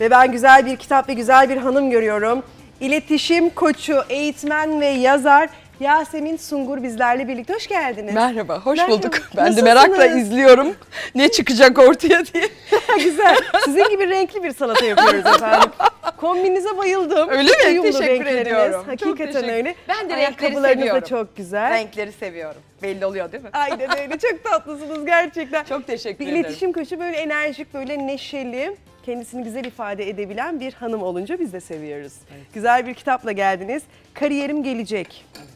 Ve ben güzel bir kitap ve güzel bir hanım görüyorum. İletişim koçu, eğitmen ve yazar Yasemin Sungur bizlerle birlikte. Hoş geldiniz. Merhaba, hoş Merhaba. bulduk. Ben Nasılsınız? de merakla izliyorum ne çıkacak ortaya diye. güzel. Sizin gibi renkli bir salata yapıyoruz efendim. Kombinize bayıldım. Öyle mi? teşekkür renkleriniz. ediyorum. Hakikaten teşekkür. öyle. Ben de Ayakkabılarınız renkleri seviyorum. da çok güzel. Renkleri seviyorum belli oluyor değil mi? Aynen öyle. Çok tatlısınız gerçekten. Çok teşekkür bir ederim. İletişim koşu böyle enerjik, böyle neşeli, kendisini güzel ifade edebilen bir hanım olunca biz de seviyoruz. Evet. Güzel bir kitapla geldiniz. Kariyerim gelecek. Evet.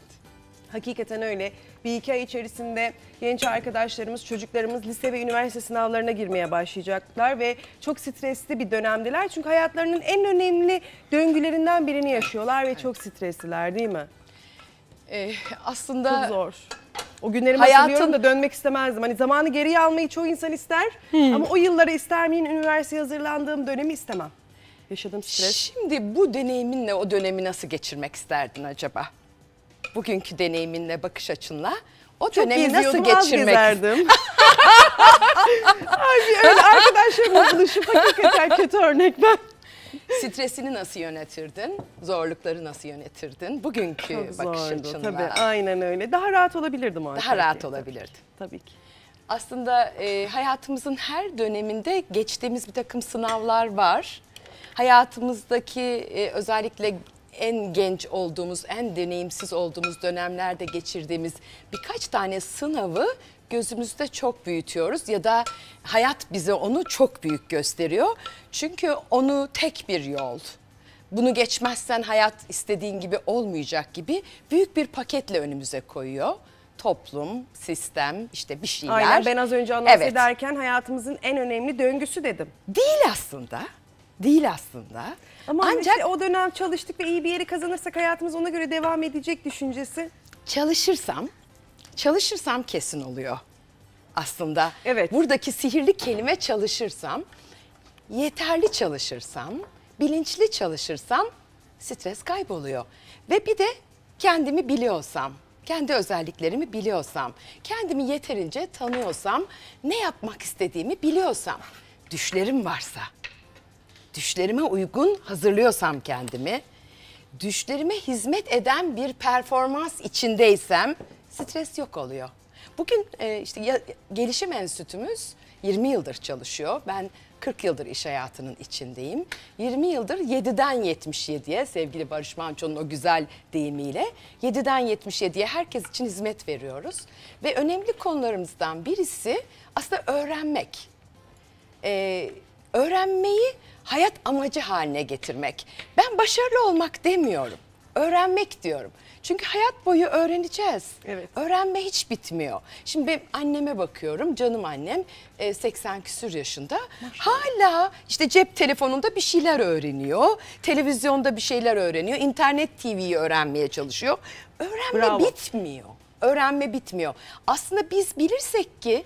Hakikaten öyle. Bir iki ay içerisinde genç arkadaşlarımız, çocuklarımız lise ve üniversite sınavlarına girmeye başlayacaklar ve çok stresli bir dönemdeler. Çünkü hayatlarının en önemli döngülerinden birini yaşıyorlar ve çok stresliler değil mi? Ee, aslında çok zor. O günlerimi Hayatın... hatırlıyorum da dönmek istemezdim. Hani zamanı geriye almayı çoğu insan ister hmm. ama o yılları ister miyim? Üniversiteye hazırlandığım dönemi istemem. Yaşadığım stres. Şimdi bu deneyiminle o dönemi nasıl geçirmek isterdin acaba? Bugünkü deneyiminle, bakış açınla o Çok dönemi nasıl geçirmek? Ay bir öyle arkadaşlarımla buluşup hakikaten kötü örnek ben. Stresini nasıl yönetirdin? Zorlukları nasıl yönetirdin? Bugünkü Çok bakış zordu, Tabii aynen öyle. Daha rahat olabilirdim o Daha rahat olabilirdi. Tabii ki. Aslında e, hayatımızın her döneminde geçtiğimiz bir takım sınavlar var. Hayatımızdaki e, özellikle en genç olduğumuz, en deneyimsiz olduğumuz dönemlerde geçirdiğimiz birkaç tane sınavı gözümüzde çok büyütüyoruz ya da hayat bize onu çok büyük gösteriyor. Çünkü onu tek bir yol bunu geçmezsen hayat istediğin gibi olmayacak gibi büyük bir paketle önümüze koyuyor toplum, sistem, işte bir şeyler. Aynen ben az önce anons evet. ederken hayatımızın en önemli döngüsü dedim. Değil aslında. Değil aslında. Ama hani Ancak işte o dönem çalıştık ve iyi bir yeri kazanırsak hayatımız ona göre devam edecek düşüncesi. Çalışırsam Çalışırsam kesin oluyor aslında. Evet. Buradaki sihirli kelime çalışırsam, yeterli çalışırsam, bilinçli çalışırsam stres kayboluyor. Ve bir de kendimi biliyorsam, kendi özelliklerimi biliyorsam, kendimi yeterince tanıyorsam, ne yapmak istediğimi biliyorsam, düşlerim varsa, düşlerime uygun hazırlıyorsam kendimi, düşlerime hizmet eden bir performans içindeysem stres yok oluyor. Bugün e, işte gelişim enstitümüz 20 yıldır çalışıyor. Ben 40 yıldır iş hayatının içindeyim. 20 yıldır 7'den 77'ye sevgili Barış Manço'nun o güzel deyimiyle 7'den 77'ye herkes için hizmet veriyoruz. Ve önemli konularımızdan birisi aslında öğrenmek. Ee, öğrenmeyi hayat amacı haline getirmek. Ben başarılı olmak demiyorum. Öğrenmek diyorum. Çünkü hayat boyu öğreneceğiz. Evet. Öğrenme hiç bitmiyor. Şimdi ben anneme bakıyorum. Canım annem 80 e, küsür yaşında. Maşallah. Hala işte cep telefonunda bir şeyler öğreniyor. Televizyonda bir şeyler öğreniyor. İnternet TV'yi öğrenmeye çalışıyor. Öğrenme Bravo. bitmiyor. Öğrenme bitmiyor. Aslında biz bilirsek ki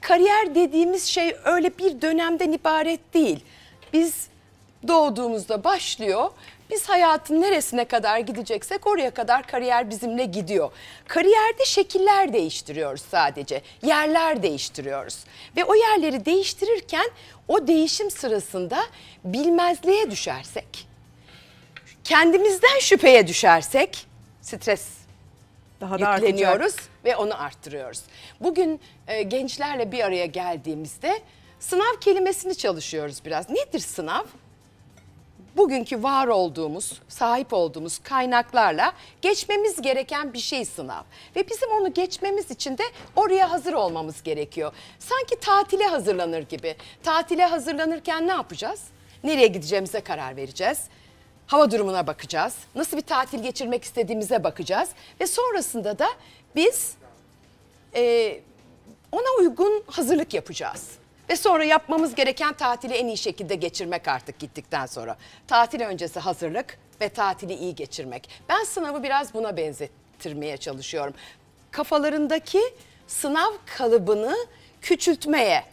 kariyer dediğimiz şey öyle bir dönemden ibaret değil. Biz doğduğumuzda başlıyor biz hayatın neresine kadar gideceksek oraya kadar kariyer bizimle gidiyor. Kariyerde şekiller değiştiriyoruz sadece. Yerler değiştiriyoruz. Ve o yerleri değiştirirken o değişim sırasında bilmezliğe düşersek, kendimizden şüpheye düşersek stres daha da yükleniyoruz artacak. ve onu arttırıyoruz. Bugün e, gençlerle bir araya geldiğimizde sınav kelimesini çalışıyoruz biraz. Nedir sınav? bugünkü var olduğumuz, sahip olduğumuz kaynaklarla geçmemiz gereken bir şey sınav. Ve bizim onu geçmemiz için de oraya hazır olmamız gerekiyor. Sanki tatile hazırlanır gibi. Tatile hazırlanırken ne yapacağız? Nereye gideceğimize karar vereceğiz. Hava durumuna bakacağız. Nasıl bir tatil geçirmek istediğimize bakacağız. Ve sonrasında da biz e, ona uygun hazırlık yapacağız. Ve sonra yapmamız gereken tatili en iyi şekilde geçirmek artık gittikten sonra. Tatil öncesi hazırlık ve tatili iyi geçirmek. Ben sınavı biraz buna benzetirmeye çalışıyorum. Kafalarındaki sınav kalıbını küçültmeye,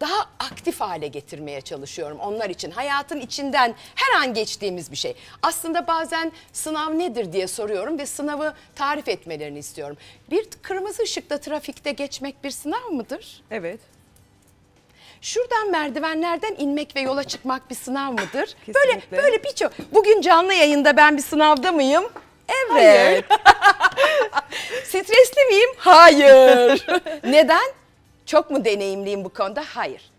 daha aktif hale getirmeye çalışıyorum onlar için. Hayatın içinden her an geçtiğimiz bir şey. Aslında bazen sınav nedir diye soruyorum ve sınavı tarif etmelerini istiyorum. Bir kırmızı ışıkta trafikte geçmek bir sınav mıdır? Evet. Şuradan merdivenlerden inmek ve yola çıkmak bir sınav mıdır? Kesinlikle. Böyle böyle birçok. Bugün canlı yayında ben bir sınavda mıyım? Evet. Stresli miyim? Hayır. Neden? Çok mu deneyimliyim bu konuda? Hayır.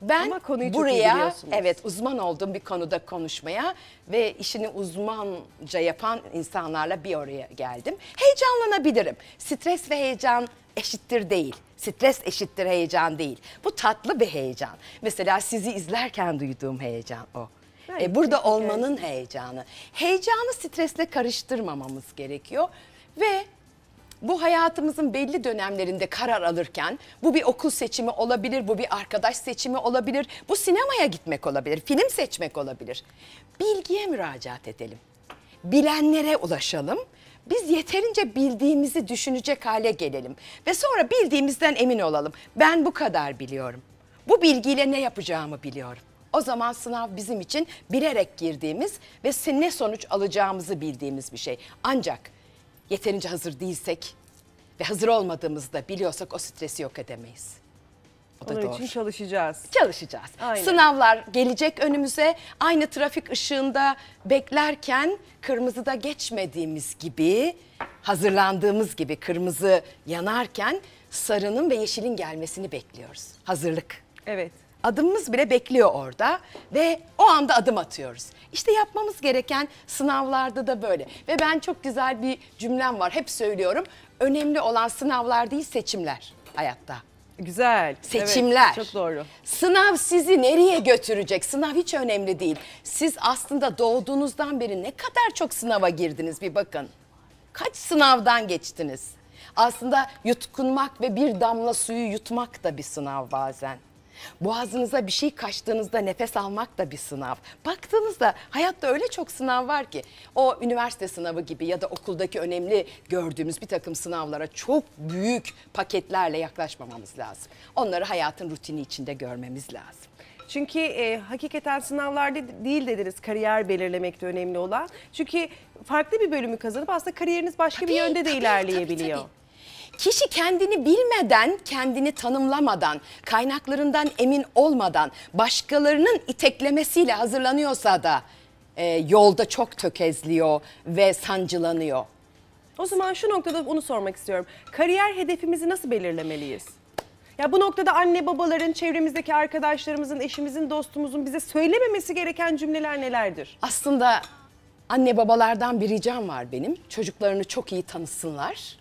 Ben buraya evet uzman olduğum bir konuda konuşmaya ve işini uzmanca yapan insanlarla bir oraya geldim. Heyecanlanabilirim. Stres ve heyecan eşittir değil. Stres eşittir heyecan değil. Bu tatlı bir heyecan. Mesela sizi izlerken duyduğum heyecan o. e, burada olmanın heyecanı. Heyecanı stresle karıştırmamamız gerekiyor. Ve bu hayatımızın belli dönemlerinde karar alırken bu bir okul seçimi olabilir, bu bir arkadaş seçimi olabilir, bu sinemaya gitmek olabilir, film seçmek olabilir. Bilgiye müracaat edelim. Bilenlere ulaşalım biz yeterince bildiğimizi düşünecek hale gelelim ve sonra bildiğimizden emin olalım. Ben bu kadar biliyorum. Bu bilgiyle ne yapacağımı biliyorum. O zaman sınav bizim için bilerek girdiğimiz ve ne sonuç alacağımızı bildiğimiz bir şey. Ancak yeterince hazır değilsek ve hazır olmadığımızda biliyorsak o stresi yok edemeyiz. Onun için çalışacağız. Çalışacağız. Aynen. Sınavlar gelecek önümüze. Aynı trafik ışığında beklerken kırmızıda geçmediğimiz gibi, hazırlandığımız gibi kırmızı yanarken sarının ve yeşilin gelmesini bekliyoruz. Hazırlık. Evet. Adımımız bile bekliyor orada ve o anda adım atıyoruz. İşte yapmamız gereken sınavlarda da böyle. Ve ben çok güzel bir cümlem var hep söylüyorum. Önemli olan sınavlar değil seçimler hayatta. Güzel. Seçimler. Evet, çok doğru. Sınav sizi nereye götürecek? Sınav hiç önemli değil. Siz aslında doğduğunuzdan beri ne kadar çok sınava girdiniz bir bakın. Kaç sınavdan geçtiniz? Aslında yutkunmak ve bir damla suyu yutmak da bir sınav bazen. Boğazınıza bir şey kaçtığınızda nefes almak da bir sınav. Baktığınızda hayatta öyle çok sınav var ki o üniversite sınavı gibi ya da okuldaki önemli gördüğümüz bir takım sınavlara çok büyük paketlerle yaklaşmamamız lazım. Onları hayatın rutini içinde görmemiz lazım. Çünkü e, hakikaten sınavlarda değil dediniz kariyer belirlemekte önemli olan. Çünkü farklı bir bölümü kazanıp aslında kariyeriniz başka tabii, bir yönde de tabii, ilerleyebiliyor. Tabii, tabii. Kişi kendini bilmeden, kendini tanımlamadan, kaynaklarından emin olmadan, başkalarının iteklemesiyle hazırlanıyorsa da e, yolda çok tökezliyor ve sancılanıyor. O zaman şu noktada onu sormak istiyorum. Kariyer hedefimizi nasıl belirlemeliyiz? Ya bu noktada anne babaların, çevremizdeki arkadaşlarımızın, eşimizin, dostumuzun bize söylememesi gereken cümleler nelerdir? Aslında anne babalardan bir ricam var benim. Çocuklarını çok iyi tanısınlar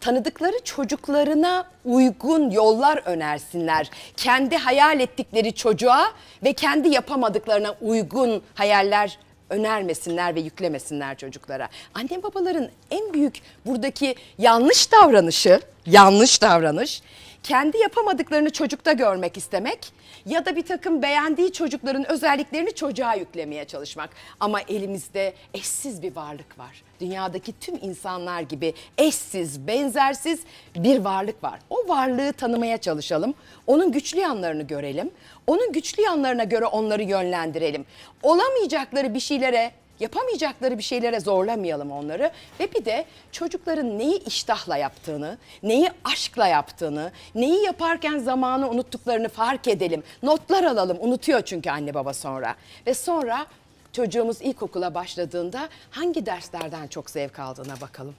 tanıdıkları çocuklarına uygun yollar önersinler. Kendi hayal ettikleri çocuğa ve kendi yapamadıklarına uygun hayaller önermesinler ve yüklemesinler çocuklara. Annem babaların en büyük buradaki yanlış davranışı, yanlış davranış kendi yapamadıklarını çocukta görmek istemek ya da bir takım beğendiği çocukların özelliklerini çocuğa yüklemeye çalışmak. Ama elimizde eşsiz bir varlık var. Dünyadaki tüm insanlar gibi eşsiz, benzersiz bir varlık var. O varlığı tanımaya çalışalım. Onun güçlü yanlarını görelim. Onun güçlü yanlarına göre onları yönlendirelim. Olamayacakları bir şeylere yapamayacakları bir şeylere zorlamayalım onları ve bir de çocukların neyi iştahla yaptığını, neyi aşkla yaptığını, neyi yaparken zamanı unuttuklarını fark edelim. Notlar alalım. Unutuyor çünkü anne baba sonra. Ve sonra çocuğumuz ilkokula başladığında hangi derslerden çok zevk aldığına bakalım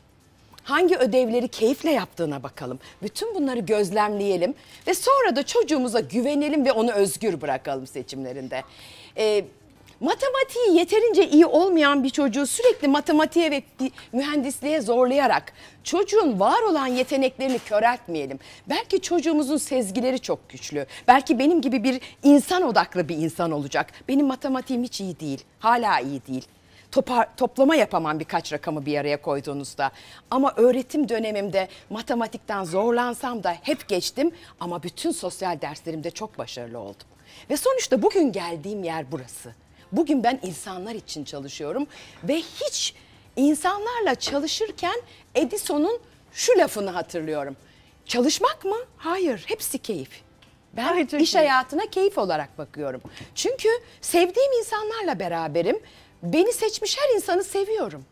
hangi ödevleri keyifle yaptığına bakalım. Bütün bunları gözlemleyelim ve sonra da çocuğumuza güvenelim ve onu özgür bırakalım seçimlerinde. Ee, matematiği yeterince iyi olmayan bir çocuğu sürekli matematiğe ve mühendisliğe zorlayarak çocuğun var olan yeteneklerini köreltmeyelim. Belki çocuğumuzun sezgileri çok güçlü. Belki benim gibi bir insan odaklı bir insan olacak. Benim matematiğim hiç iyi değil. Hala iyi değil topar, toplama yapamam birkaç rakamı bir araya koyduğunuzda. Ama öğretim dönemimde matematikten zorlansam da hep geçtim ama bütün sosyal derslerimde çok başarılı oldum. Ve sonuçta bugün geldiğim yer burası. Bugün ben insanlar için çalışıyorum ve hiç insanlarla çalışırken Edison'un şu lafını hatırlıyorum. Çalışmak mı? Hayır, hepsi keyif. Ben Ay, iş hayatına keyif olarak bakıyorum. Çünkü sevdiğim insanlarla beraberim. Beni seçmiş her insanı seviyorum.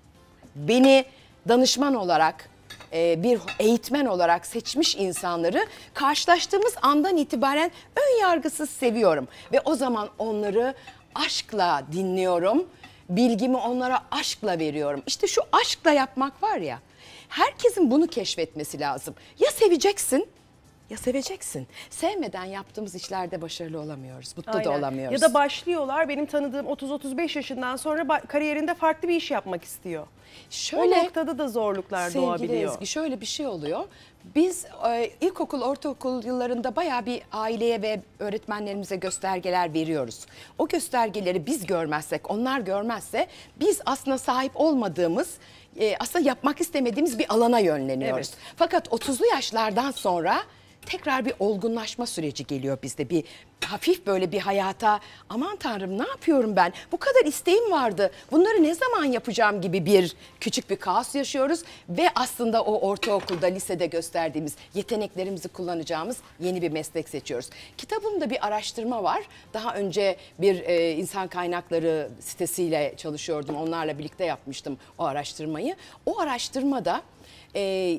Beni danışman olarak, e, bir eğitmen olarak seçmiş insanları karşılaştığımız andan itibaren ön yargısız seviyorum. Ve o zaman onları aşkla dinliyorum. Bilgimi onlara aşkla veriyorum. İşte şu aşkla yapmak var ya. Herkesin bunu keşfetmesi lazım. Ya seveceksin ya seveceksin. Sevmeden yaptığımız işlerde başarılı olamıyoruz. Mutlu Aynen. da olamıyoruz. Ya da başlıyorlar benim tanıdığım 30-35 yaşından sonra kariyerinde farklı bir iş yapmak istiyor. Şöyle, o noktada da zorluklar sevgili doğabiliyor. Ezgi şöyle bir şey oluyor. Biz e, ilkokul, ortaokul yıllarında bayağı bir aileye ve öğretmenlerimize göstergeler veriyoruz. O göstergeleri biz görmezsek, onlar görmezse biz aslında sahip olmadığımız e, aslında yapmak istemediğimiz bir alana yönleniyoruz. Evet. Fakat 30'lu yaşlardan sonra tekrar bir olgunlaşma süreci geliyor bizde. Bir hafif böyle bir hayata aman tanrım ne yapıyorum ben? Bu kadar isteğim vardı. Bunları ne zaman yapacağım gibi bir küçük bir kaos yaşıyoruz ve aslında o ortaokulda, lisede gösterdiğimiz yeteneklerimizi kullanacağımız yeni bir meslek seçiyoruz. Kitabımda bir araştırma var. Daha önce bir e, insan kaynakları sitesiyle çalışıyordum. Onlarla birlikte yapmıştım o araştırmayı. O araştırmada e,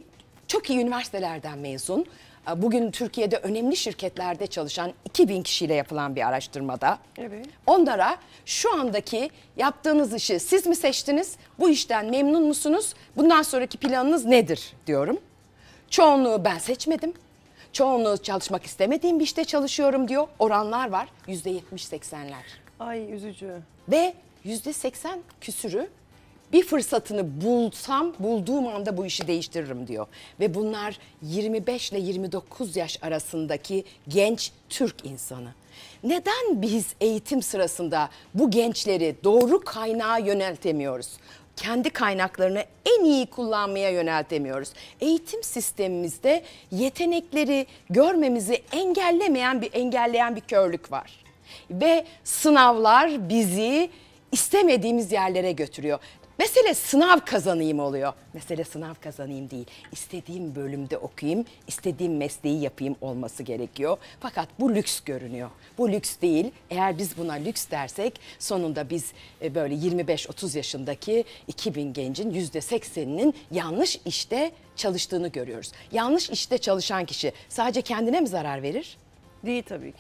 çok iyi üniversitelerden mezun, ee, bugün Türkiye'de önemli şirketlerde çalışan 2000 kişiyle yapılan bir araştırmada evet. onlara şu andaki yaptığınız işi siz mi seçtiniz, bu işten memnun musunuz, bundan sonraki planınız nedir diyorum. Çoğunluğu ben seçmedim. Çoğunluğu çalışmak istemediğim bir işte çalışıyorum diyor. Oranlar var %70-80'ler. Ay üzücü. Ve %80 küsürü bir fırsatını bulsam bulduğum anda bu işi değiştiririm diyor. Ve bunlar 25 ile 29 yaş arasındaki genç Türk insanı. Neden biz eğitim sırasında bu gençleri doğru kaynağa yöneltemiyoruz? kendi kaynaklarını en iyi kullanmaya yöneltemiyoruz. Eğitim sistemimizde yetenekleri görmemizi engellemeyen bir engelleyen bir körlük var. Ve sınavlar bizi istemediğimiz yerlere götürüyor. Mesele sınav kazanayım oluyor. Mesele sınav kazanayım değil. İstediğim bölümde okuyayım, istediğim mesleği yapayım olması gerekiyor. Fakat bu lüks görünüyor. Bu lüks değil. Eğer biz buna lüks dersek sonunda biz e, böyle 25-30 yaşındaki 2000 gencin %80'inin yanlış işte çalıştığını görüyoruz. Yanlış işte çalışan kişi sadece kendine mi zarar verir? Değil tabii ki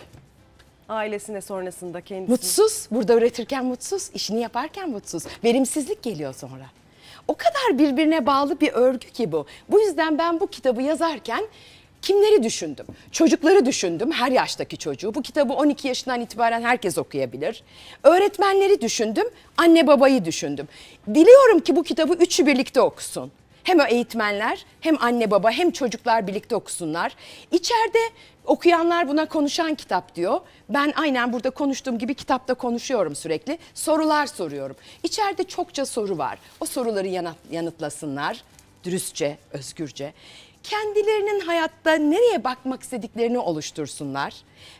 ailesine sonrasında kendisi. Mutsuz, burada üretirken mutsuz, işini yaparken mutsuz. Verimsizlik geliyor sonra. O kadar birbirine bağlı bir örgü ki bu. Bu yüzden ben bu kitabı yazarken kimleri düşündüm? Çocukları düşündüm, her yaştaki çocuğu. Bu kitabı 12 yaşından itibaren herkes okuyabilir. Öğretmenleri düşündüm, anne babayı düşündüm. Diliyorum ki bu kitabı üçü birlikte okusun. Hem eğitmenler hem anne baba hem çocuklar birlikte okusunlar. İçeride okuyanlar buna konuşan kitap diyor. Ben aynen burada konuştuğum gibi kitapta konuşuyorum sürekli. Sorular soruyorum. İçeride çokça soru var. O soruları yanıtlasınlar dürüstçe, özgürce. Kendilerinin hayatta nereye bakmak istediklerini oluştursunlar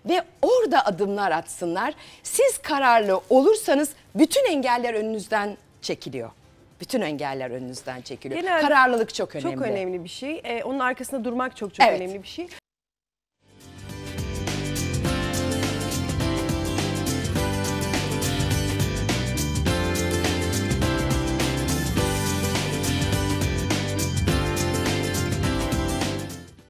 ve orada adımlar atsınlar. Siz kararlı olursanız bütün engeller önünüzden çekiliyor bütün engeller önünüzden çekiliyor. Genelde Kararlılık çok önemli. Çok önemli bir şey. Ee, onun arkasında durmak çok çok Evet. önemli bir şey.